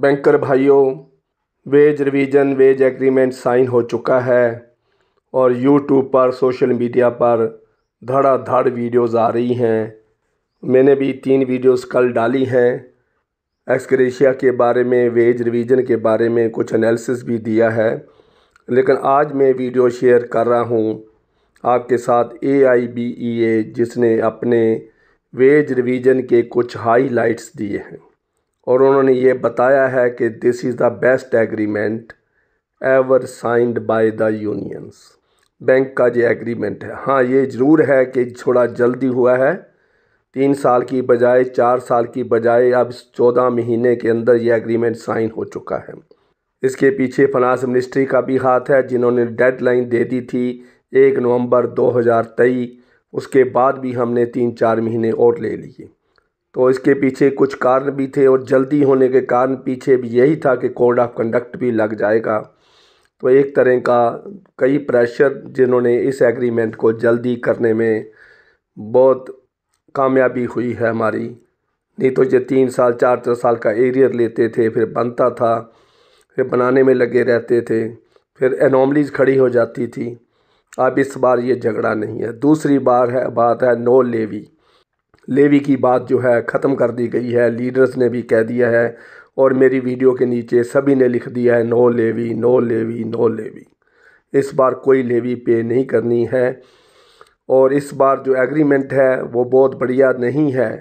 Banker بھائیوں wage revision wage agreement sign ہو چکا ہے اور یوٹیوب پر سوشل میڈیا پر دھڑا دھڑ ویڈیوز آ رہی ہیں میں نے بھی تین ویڈیوز کل ڈالی ہیں ایکسکریشیا کے بارے میں ویج ریویجن کے بارے میں کچھ انیلسس بھی دیا ہے لیکن آج میں ویڈیو شیئر کر رہا ہوں آپ کے ساتھ اے آئی بی ای اے جس نے اپنے ویج ریویجن کے کچھ ہائی لائٹس دیے ہیں اور انہوں نے یہ بتایا ہے کہ this is the best agreement ever signed by the unions bank کا یہ ایگریمنٹ ہے ہاں یہ ضرور ہے کہ تھوڑا جلدی ہوا ہے تین سال کی بجائے چار سال کی بجائے اب چودہ مہینے کے اندر یہ ایگریمنٹ سائن ہو چکا ہے اس کے پیچھے فنانس منسٹری کا بھی ہاتھ ہے جنہوں نے ڈیڈ لائن دے دی تھی ایک نومبر دو ہزار تئی اس کے بعد بھی ہم نے تین چار مہینے اور لے لیے تو اس کے پیچھے کچھ کارن بھی تھے اور جلدی ہونے کے کارن پیچھے بھی یہی تھا کہ کوڈ آف کنڈکٹ بھی لگ جائے گا تو ایک طرح کا کئی پریشر جنہوں نے اس ایگریمنٹ کو جلدی کرنے میں بہت کامیابی ہوئی ہے ہماری نہیں تو یہ تین سال چار چار سال کا ایریئر لیتے تھے پھر بنتا تھا پھر بنانے میں لگے رہتے تھے پھر انوملیز کھڑی ہو جاتی تھی اب اس بار یہ جھگڑا نہیں ہے دوسری بار ہے بات ہے نو لیوی لیوی کی بات جو ہے ختم کر دی گئی ہے لیڈرز نے بھی کہہ دیا ہے اور میری ویڈیو کے نیچے سبھی نے لکھ دیا ہے no levy no levy no levy اس بار کوئی لیوی پے نہیں کرنی ہے اور اس بار جو ایگریمنٹ ہے وہ بہت بڑھیا نہیں ہے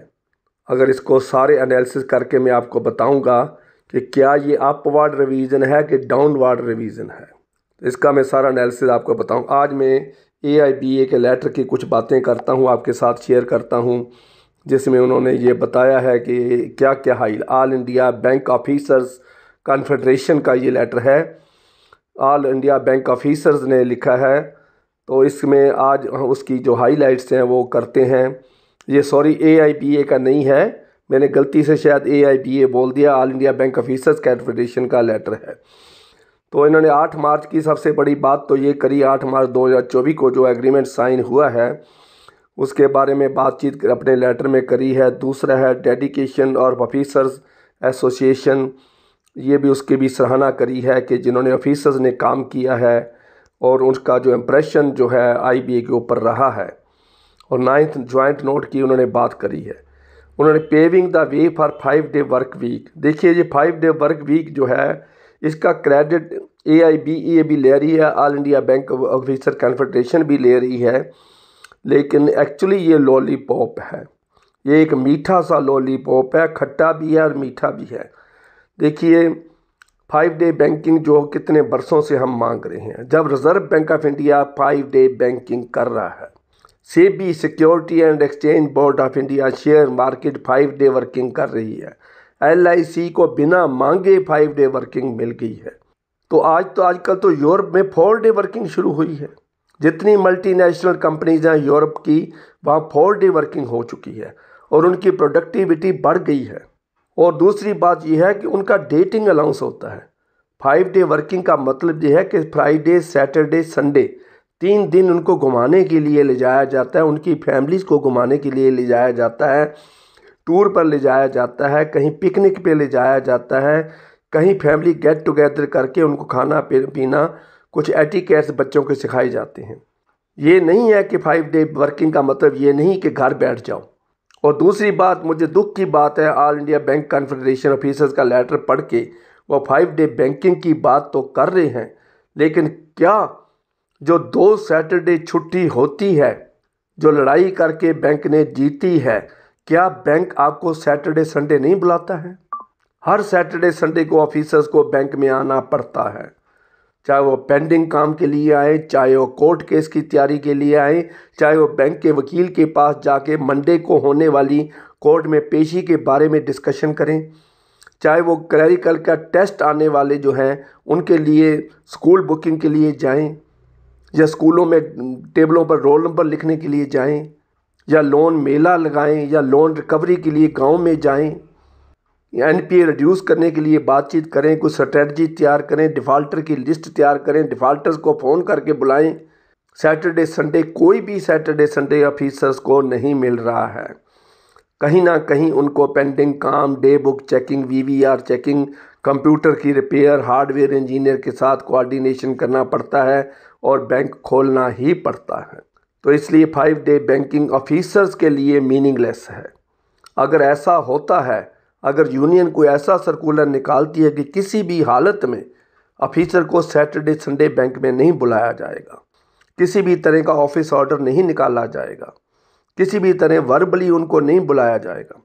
اگر اس کو سارے انیلسس کر کے میں آپ کو بتاؤں گا کہ کیا یہ اپ وارڈ ریویژن ہے کہ ڈاؤن وارڈ رویژن ہے اس کا میں سارا انیلسس آپ کو بتاؤں آج میں اے آئی بی اے کے لیٹر کی کچھ باتیں کرتا ہوں آپ کے ساتھ شیئر کرتا ہوں جس میں انہوں نے یہ بتایا ہے کہ کیا کیا ہائی All India Bank Officers Confederation کا یہ لیٹر ہے آل انڈیا بینک آفیسرز نے لکھا ہے تو اس میں آج اس کی جو ہائی لائٹس ہیں وہ کرتے ہیں یہ سوری اے آئی پی اے کا نہیں ہے میں نے غلطی سے شاید اے آئی پی اے بول دیا All India Bank Officers Confederation کا لیٹر ہے تو انہوں نے آٹھ مارچ کی سب سے بڑی بات تو یہ کری آٹھ مارچ دو ہزار چوبیس کو جو ایگریمنٹ سائن ہوا ہے اس کے بارے میں بات چیت اپنے لیٹر میں کری ہے دوسرا ہے ڈیڈیکیشن اور آفیسرز ایسوسیشن یہ بھی اس کی بھی سراہنا کری ہے کہ جنہوں نے آفیسرز نے کام کیا ہے اور ان کا جو امپریشن جو ہے آئی بی اے کے اوپر رہا ہے اور نائنتھ جوائنٹ نوٹ کی انہوں نے بات کری ہے انہوں نے paving the way for five day work week دیکھیے یہ فائیو ڈے ورک ویک جو ہے اس کا کریڈٹ اے آئی بی اے بھی لے رہی ہے All India Bank Officer Confederation بھی لے رہی ہے لیکن ایکچولی یہ لولی پاپ ہے یہ ایک میٹھا سا لولی پاپ ہے کھٹا بھی ہے اور میٹھا بھی ہے دیکھیے فائیو ڈے بینکنگ جو کتنے برسوں سے ہم مانگ رہے ہیں جب Reserve Bank of India five day banking کر رہا ہے SEBI security and exchange board of India share market five day working کر رہی ہے ایل آئی سی کو بنا مانگے فائیو ڈے ورکنگ مل گئی ہے تو آج تو آج کل تو یورپ میں فور ڈے ورکنگ شروع ہوئی ہے جتنی ملٹی نیشنل کمپنیز ہیں یورپ کی وہاں فور ڈے ورکنگ ہو چکی ہے اور ان کی پروڈکٹیویٹی بڑھ گئی ہے اور دوسری بات یہ ہے کہ ان کا ڈیٹنگ الاؤنس ہوتا ہے فائیو ڈے ورکنگ کا مطلب یہ ہے کہ فرائی سیٹرڈے سنڈے تین دن ان کو گھمانے کے لیے لے جایا جاتا ہے ان کی فیملیز کو گھمانے کے لیے لے جایا جاتا ہے ٹور پر لے جایا جاتا ہے کہیں پکنک پہ لے جایا جاتا ہے کہیں فیملی گیٹ ٹوگیدر کر کے ان کو کھانا پینا کچھ ایٹی کیئرس بچوں کے سکھائے جاتے ہیں یہ نہیں ہے کہ فائیو ڈے ورکنگ کا مطلب یہ نہیں کہ گھر بیٹھ جاؤ اور دوسری بات مجھے دکھ کی بات ہے All India Bank Confederation Officers کا لیٹر پڑھ کے وہ فائیو ڈے بینکنگ کی بات تو کر رہے ہیں لیکن کیا جو دو سیٹرڈے چھٹی ہوتی ہے جو لڑائی کر کے بینک نے جیتی ہے کیا بینک آپ کو سیٹرڈے سنڈے نہیں بلاتا ہے ہر سیٹرڈے سنڈے کو آفیسرز کو بینک میں آنا پڑتا ہے چاہے وہ پینڈنگ کام کے لیے آئیں چاہے وہ کورٹ کیس کی تیاری کے لیے آئیں چاہے وہ بینک کے وکیل کے پاس جا کے منڈے کو ہونے والی کورٹ میں پیشی کے بارے میں ڈسکشن کریں چاہے وہ کلیریکل کا ٹیسٹ آنے والے جو ہیں ان کے لیے اسکول بکنگ کے لیے جائیں یا اسکولوں میں ٹیبلوں پر رول نمبر لکھنے کے لیے جائیں یا لون میلہ لگائیں یا لون ریکوری کے لیے گاؤں میں جائیں این یعنی پی اے ریڈیوس کرنے کے لیے بات چیت کریں کوئی اسٹریٹجی تیار کریں ڈیفالٹر کی لسٹ تیار کریں ڈیفالٹرز کو فون کر کے بلائیں سیٹرڈے سنڈے کوئی بھی سیٹرڈے سنڈے آفیسرز کو نہیں مل رہا ہے کہیں نہ کہیں ان کو پینڈنگ کام day book checking V V R checking computer کی ریپیئر ہارڈ ویئر انجینئر کے ساتھ کوارڈینیشن کرنا پڑتا ہے اور بینک کھولنا ہی پڑتا ہے تو اس لیے فائیو ڈے بینکنگ آفیسرز کے لیے میننگ لیس ہے اگر ایسا ہوتا ہے اگر یونین کوئی ایسا سرکولر نکالتی ہے کہ کسی بھی حالت میں آفیسر کو سیٹرڈے سنڈے بینک میں نہیں بلایا جائے گا کسی بھی طرح کا آفس آرڈر نہیں نکالا جائے گا کسی بھی طرح وربلی ان کو نہیں بلایا جائے گا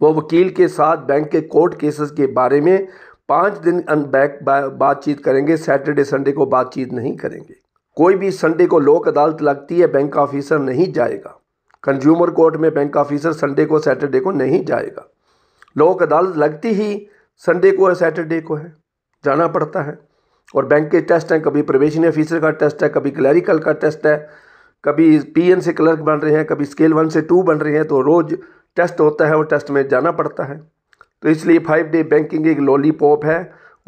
وہ وکیل کے ساتھ بینک کے کورٹ کیسز کے بارے میں پانچ دن ان بیک بات چیت کریں گے سیٹرڈے سنڈے کو بات چیت نہیں کریں گے کوئی بھی سنڈے کو لوک عدالت لگتی ہے بینک آفیسر نہیں جائے گا کنزیومر کورٹ میں بینک آفیسر سنڈے کو سیٹرڈے کو نہیں جائے گا لوگ عدالت لگتی ہی سنڈے کو ہے سیٹرڈے کو ہے جانا پڑتا ہے اور بینک کے ٹیسٹ ہیں کبھی پرویشن آفیسر کا ٹیسٹ ہے کبھی کلیریکل کا ٹیسٹ ہے کبھی پی این سے کلرک بن رہے ہیں کبھی اسکیل ون سے ٹو بن رہے ہیں تو روز ٹیسٹ ہوتا ہے اور ٹیسٹ میں جانا پڑتا ہے تو اس لیے فائیو ڈے بینکنگ ایک لولی پاپ ہے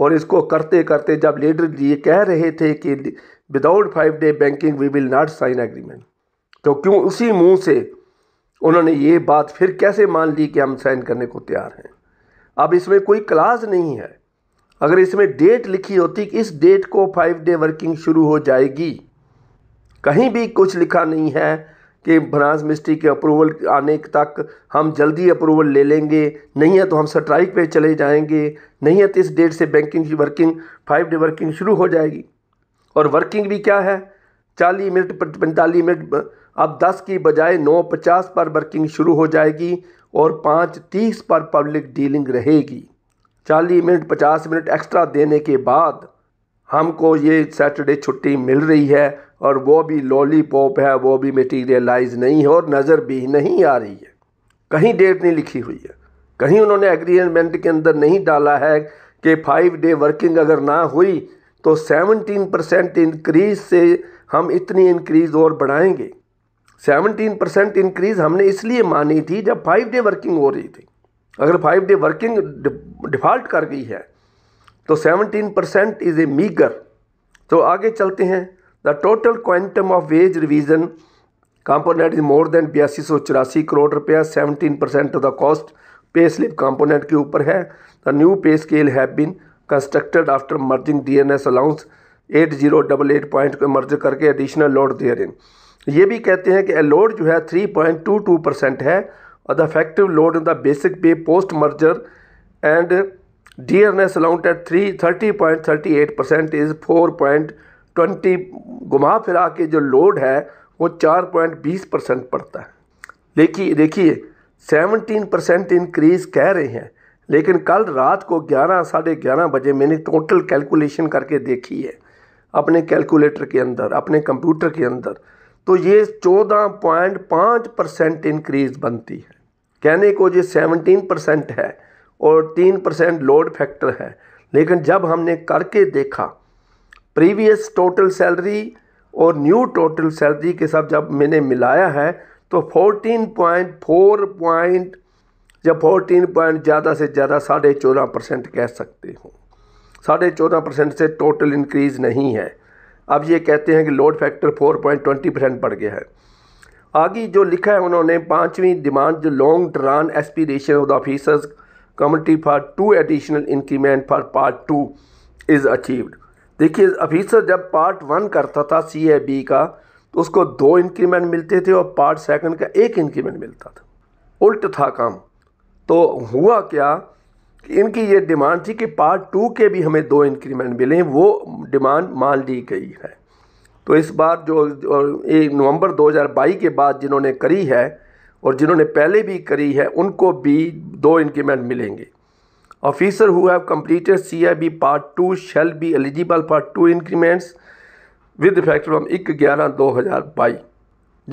اور اس کو کرتے کرتے جب لیڈر یہ کہہ رہے تھے کہ without five day banking we will not sign agreement تو کیوں اسی منہ سے انہوں نے یہ بات پھر کیسے مان لی کہ ہم سائن کرنے کو تیار ہیں اب اس میں کوئی کلاز نہیں ہے اگر اس میں ڈیٹ لکھی ہوتی کہ اس ڈیٹ کو فائیو ڈے ورکنگ شروع ہو جائے گی کہیں بھی کچھ لکھا نہیں ہے کہ بناز مسٹری کے اپروول آنے تک ہم جلدی اپروول لے لیں گے نہیں ہے تو ہم سٹرائک پہ چلے جائیں گے نہیں ہے تو اس ڈیٹ سے banking working five day working شروع ہو جائے گی اور ورکنگ بھی کیا ہے چالیس منٹ پینتالیس منٹ اب دس کی بجائے نو پچاس پر ورکنگ شروع ہو جائے گی اور پانچ تیس پر پبلک ڈیلنگ رہے گی چالیس منٹ پچاس منٹ ایکسٹرا دینے کے بعد ہم کو یہ سیٹرڈے چھٹی مل رہی ہے اور وہ بھی لولی پاپ ہے وہ بھی میٹیریلائز نہیں ہے اور نظر بھی نہیں آ رہی ہے کہیں ڈیٹ نہیں لکھی ہوئی ہے کہیں انہوں نے ایگریمنٹ کے اندر نہیں ڈالا ہے کہ فائیو ڈے ورکنگ اگر نہ ہوئی تو سیونٹین پرسینٹ انکریز سے ہم اتنی انکریز اور بڑھائیں گے سیونٹین پرسینٹ انکریز ہم نے اس لیے مانی تھی جب فائیو ڈے ورکنگ ہو رہی تھی اگر فائیو ڈے ورکنگ ڈیفالٹ کر گئی ہے تو seventeen percent is a meagre تو آگے چلتے ہیں the total quantum of wage revision component is more than بیاسی سو چوراسی کروڑ روپیہ seventeen percent of the cost pay slip component کے اوپر ہے the new pay scale have been constructed after merging D N S allowance at zero double eight point کو merge کر کے ایڈیشنل لوڈ دیئر ان یہ بھی کہتے ہیں کہ لوڈ جو ہے 3.22 پرسینٹ ہے اور the effective load basic pay post merger and D N allowance at three thirty point thirty eight percent is four point twenty گھما پھرا کے جو لوڈ ہے وہ چار پوائنٹ بیس پرسینٹ پڑتا ہے دیکھیے دیکھیے سیونٹین پرسینٹ انکریز کہہ رہے ہیں لیکن کل رات کو گیارہ ساڑھے گیارہ بجے میں نے ٹوٹل کیلکولیشن کر کے دیکھی ہے اپنے کیلکولیٹر کے اندر اپنے کمپیوٹر کے اندر تو یہ چودہ پوائنٹ پانچ پرسنٹ انکریز بنتی ہے کہنے کو یہ سیونٹین پرسنٹ ہے اور تین پرسنٹ لوڈ فیکٹر ہے لیکن جب ہم نے کر کے دیکھا پریویس ٹوٹل سیلری اور نیو ٹوٹل سیلری کے ساتھ جب میں نے ملایا ہے تو فورٹین پوائنٹ فور پوائنٹ یا فورٹین پوائنٹ زیادہ سے زیادہ ساڑھے چودہ پرسنٹ کہہ سکتے ہوں ساڑھے چودہ پرسنٹ سے ٹوٹل انکریز نہیں ہے اب یہ کہتے ہیں کہ load factor four point twenty percent بڑھ گیا ہے آگے جو لکھا ہے انہوں نے پانچویں ڈیمانڈ جو long drawn aspiration of the officers committee for two additional increment for part two is achieved دیکھیے آفیسر جب پارٹ ون کرتا تھا سی اے بی کا تو اس کو دو انکریمنٹ ملتے تھے اور پارٹ سیکنڈ کا ایک انکریمنٹ ملتا تھا الٹ تھا کام تو ہوا کیا ان کی یہ ڈیمانڈ تھی کہ پارٹ ٹو کے بھی ہمیں دو انکریمنٹ ملیں وہ ڈیمانڈ مال دی گئی ہے تو اس بار جو نومبر دو ہزار بائی کے بعد جنہوں نے کری ہے اور جنہوں نے پہلے بھی کری ہے ان کو بھی دو انکریمنٹ ملیں گے آفیسر ہو ہے completing C I B part two shall be eligible for two increments with effect from ایک گیارہ دو ہزار بائی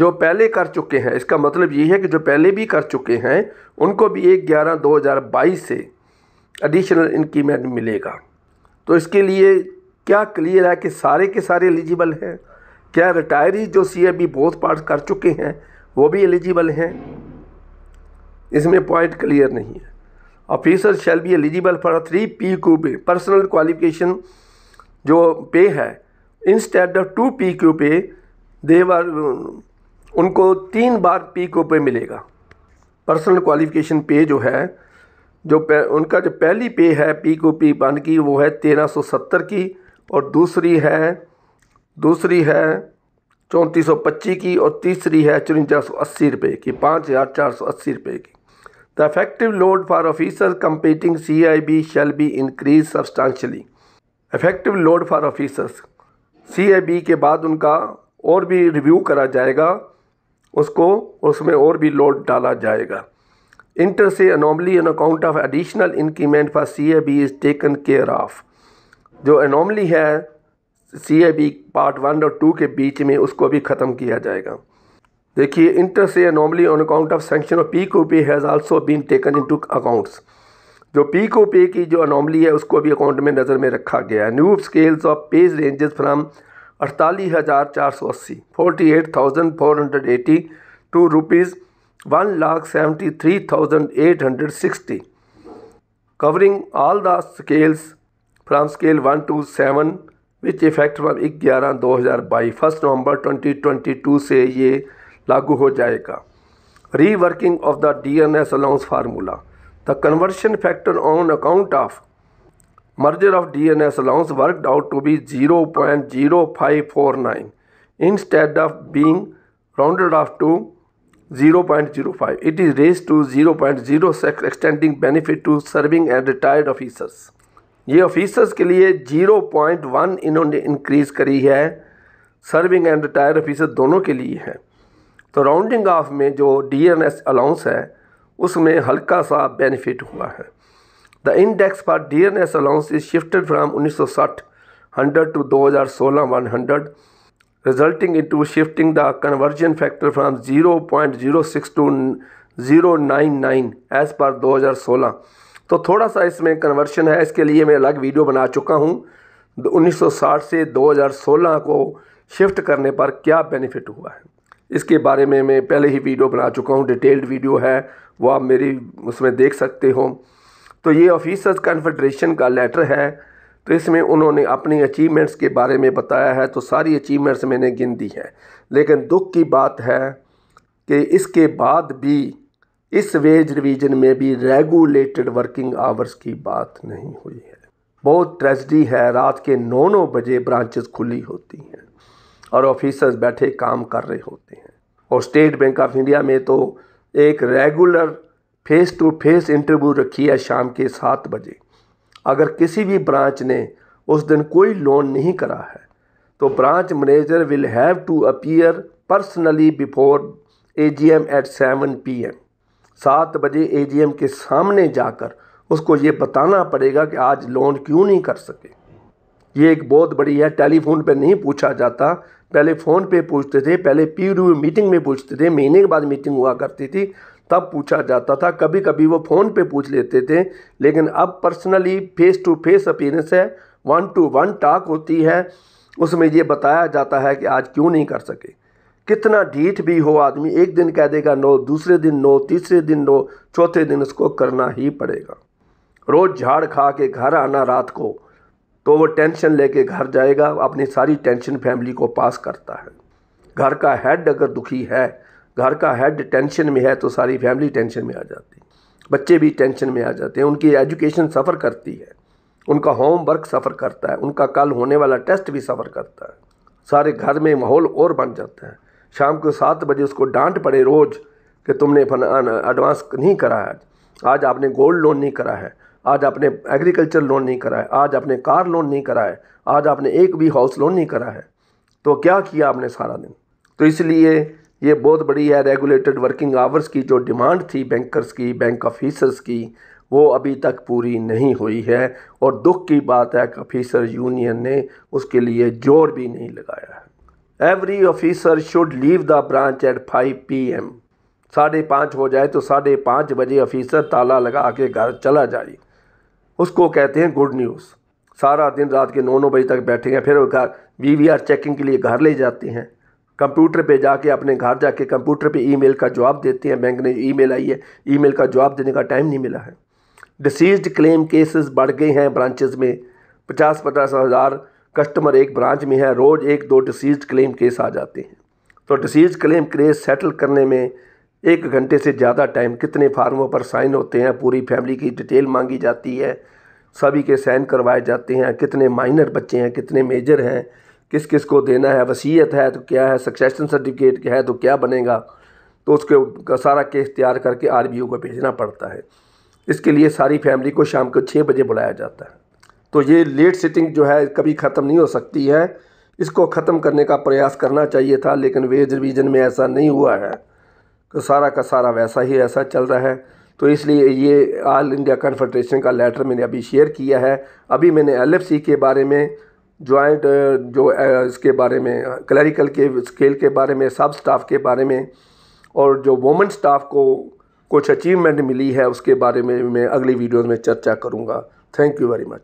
جو پہلے کر چکے ہیں اس کا مطلب یہ ہے کہ جو پہلے بھی کر چکے ہیں ان کو بھی ایک گیارہ دو ہزار بائی سے ایڈیشنل انکریمنٹ ملے گا تو اس کے لیے کیا کلیئر ہے کہ سارے کے سارے ایلیجیبل ہیں کیا ریٹائری جو سی اے بی بہت پارٹ کر چکے ہیں وہ بھی ایلیجیبل ہیں اس میں پوائنٹ کلیئر نہیں ہے officer shall be eligible for three P Q pay personal qualification جو پے ہے instead of two P Q pay دیور ان کو تین بار پی کیو پے ملے گا پرسنل کوالیفکیشن پے جو ہے جو ان کا جو پہلی پے ہے پی کو پی بند کی وہ ہے تیرہ سو ستر کی اور دوسری ہے دوسری ہے چونتیس سو پچی کی اور تیسری ہے چورنجا سو اسی روپے کی پانچ ہزار چار سو اسی روپے کی the effective load for officer competing C I B shall be increase substantially effective load for officer C I B کے بعد ان کا اور بھی ریویو کرا جائے گا اس کو اس میں اور بھی لوڈ ڈالا جائے گا inter se anomaly in account of additional increment for C A B is taken care of جو انوملی ہے C A B part one اور ٹو کے بیچ میں اس کو بھی ختم کیا جائے گا دیکھیے inter se anomaly on account of sanction of P Q pay has also been taken into accounts جو پی کو پے کی جو انوملی ہے اس کو بھی اکاؤنٹ میں نظر میں رکھا گیا ہے new scales of pays ranges from اٹتالیس ہزار چار سو اسی forty eight thousand four hundred eighty two rupees one lakh seventy three thousand eight hundred sixty covering all the scales from scale one two seven which effect one ایک گیارہ دو ہزار by first November twenty twenty two سے یہ لاگو ہو جائے گا reworking of the D N S allowance formula the conversion factor on account of merger of D N S allowance worked out to be zero point zero five four nine instead of being rounded off to 0.05. It is raised to 0.06 extending benefit to serving and retired officers. یہ officers کے لیے 0.1 انہوں نے increase کری ہے serving and retired officer دونوں کے لیے ہے تو راؤنڈنگ آف میں جو ڈی این ایس الاؤنس ہے اس میں ہلکا سا بینیفٹ ہوا ہے the index for D N S allowance is 1960 from انیس سو سٹھ ہنڈریڈ ٹو دو ہزار سولہ one hundred resulting into shifting the conversion factor from 0.06 to 0.99 as per 2016 تو تھوڑا سا اس میں کنورشن ہے اس کے لیے میں الگ ویڈیو بنا چکا ہوں انیس سو ساٹھ سے دو ہزار سولہ کو شفٹ کرنے پر کیا بینیفٹ ہوا ہے اس کے بارے میں میں پہلے ہی ویڈیو بنا چکا ہوں ڈیٹیلڈ ویڈیو ہے وہ آپ میری اس میں دیکھ سکتے ہو تو یہ آفیسرز کنفیڈریشن کا لیٹر ہے تو اس میں انہوں نے اپنی اچیومنٹس کے بارے میں بتایا ہے تو ساری اچیومنٹس میں نے گن دی ہیں لیکن دکھ کی بات ہے کہ اس کے بعد بھی اس ویج ریویژن میں بھی ریگولیٹڈ ورکنگ آورز کی بات نہیں ہوئی ہے بہت ٹریجڈی ہے رات کے نو نو بجے برانچز کھلی ہوتی ہیں اور آفیسرز بیٹھے کام کر رہے ہوتے ہیں اور اسٹیٹ بینک آف انڈیا میں تو ایک regular face to face interview رکھی ہے شام کے سات بجے اگر کسی بھی برانچ نے اس دن کوئی لون نہیں کرا ہے تو branch manager will have to appear personally before A G M at seven P M سات بجے اے جی ایم کے سامنے جا کر اس کو یہ بتانا پڑے گا کہ آج لون کیوں نہیں کر سکے یہ ایک بہت بڑی ہے ٹیلی فون پہ نہیں پوچھا جاتا پہلے فون پہ پوچھتے تھے پہلے پی ڈو میٹنگ میں پوچھتے تھے مہینے کے بعد میٹنگ ہوا کرتی تھی تب پوچھا جاتا تھا کبھی کبھی وہ فون پہ پوچھ لیتے تھے لیکن اب personally face to face appearance ہے ون ٹو ون ٹاک ہوتی ہے اس میں یہ بتایا جاتا ہے کہ آج کیوں نہیں کر سکے کتنا ڈھیٹ بھی ہو آدمی ایک دن کہہ دے گا نو دوسرے دن نو تیسرے دن نو چوتھے دن اس کو کرنا ہی پڑے گا روز جھاڑ کھا کے گھر آنا رات کو تو وہ ٹینشن لے کے گھر جائے گا اپنی ساری ٹینشن فیملی کو پاس کرتا ہے گھر کا ہیڈ اگر دکھی ہے گھر کا ہیڈ ٹینشن میں ہے تو ساری فیملی ٹینشن میں آ جاتی بچے بھی ٹینشن میں آ جاتے ہیں ان کی ایجوکیشن سفر کرتی ہے ان کا ہوم ورک سفر کرتا ہے ان کا کل ہونے والا ٹیسٹ بھی سفر کرتا ہے سارے گھر میں ماحول اور بن جاتا ہے شام کو سات بجے اس کو ڈانٹ پڑے روز کہ تم نے ایڈوانس نہیں کرا ہے آج آج آپ نے گولڈ لون نہیں کرا ہے آج آپ نے ایگریکلچر لون نہیں کرا ہے آج آپ نے کار لون نہیں کرا ہے آج آپ نے ایک بھی ہاؤس لون نہیں کرا ہے تو کیا کیا آپ نے سارا دن تو اس لیے یہ بہت بڑی ہے ریگولیٹڈ ورکنگ آورز کی جو ڈیمانڈ تھی بینکرز کی بینک آفیسرز کی وہ ابھی تک پوری نہیں ہوئی ہے اور دکھ کی بات ہے کہ آفیسر یونین نے اس کے لیے جور بھی نہیں لگایا ہے every officer should leave the branch at five P M ساڑھے پانچ ہو جائے تو ساڑھے پانچ بجے آفیسر تالا لگا کے گھر چلا جائے اس کو کہتے ہیں گڈ نیوز سارا دن رات کے نو نو بجے تک بیٹھے ہیں پھر وہ گھر وی وی آر چیکنگ کے لیے گھر لے جاتے ہیں کمپیوٹر پہ جا کے اپنے گھر جا کے کمپیوٹر پہ ای میل کا جواب دیتے ہیں بینک نے ای میل آئی ہے ای میل کا جواب دینے کا ٹائم نہیں ملا ہے ڈسیزڈ کلیم کیسز بڑھ گئے ہیں برانچز میں پچاس پچاس ہزار کسٹمر ایک برانچ میں ہیں روز ایک دو ڈسیزڈ کلیم کیس آ جاتے ہیں تو ڈسیزڈ کلیم کیس سیٹل کرنے میں ایک گھنٹے سے زیادہ ٹائم کتنے فارموں پر سائن ہوتے ہیں پوری فیملی کی ڈیٹیل مانگی جاتی ہے سبھی کے سائن کروائے جاتے ہیں کتنے مائنر بچے ہیں کتنے میجر ہیں کس کس کو دینا ہے وصیت ہے تو کیا ہے سکسیشن سرٹیفکیٹ ہے تو کیا بنے گا تو اس کے سارا کیس تیار کر کے آر بی او کو بھیجنا پڑتا ہے اس کے لیے ساری فیملی کو شام کو چھ بجے بلایا جاتا ہے تو یہ لیٹ سٹنگ جو ہے کبھی ختم نہیں ہو سکتی ہے اس کو ختم کرنے کا پریاس کرنا چاہیے تھا لیکن ویج ریویژن میں ایسا نہیں ہوا ہے تو سارا کا سارا ویسا ہی ایسا چل رہا ہے تو اس لیے یہ آل انڈیا کنفیڈریشن کا لیٹر میں نے ابھی شیئر کیا ہے ابھی میں نے ایل ایف سی کے بارے میں جوائنٹ uh, جو uh, اس کے بارے میں کلیریکل کے اسکیل کے بارے میں سب سٹاف کے بارے میں اور جو وومن سٹاف کو کچھ اچیومنٹ ملی ہے اس کے بارے میں میں اگلی ویڈیوز میں چرچا کروں گا تھینک یو ویری مچ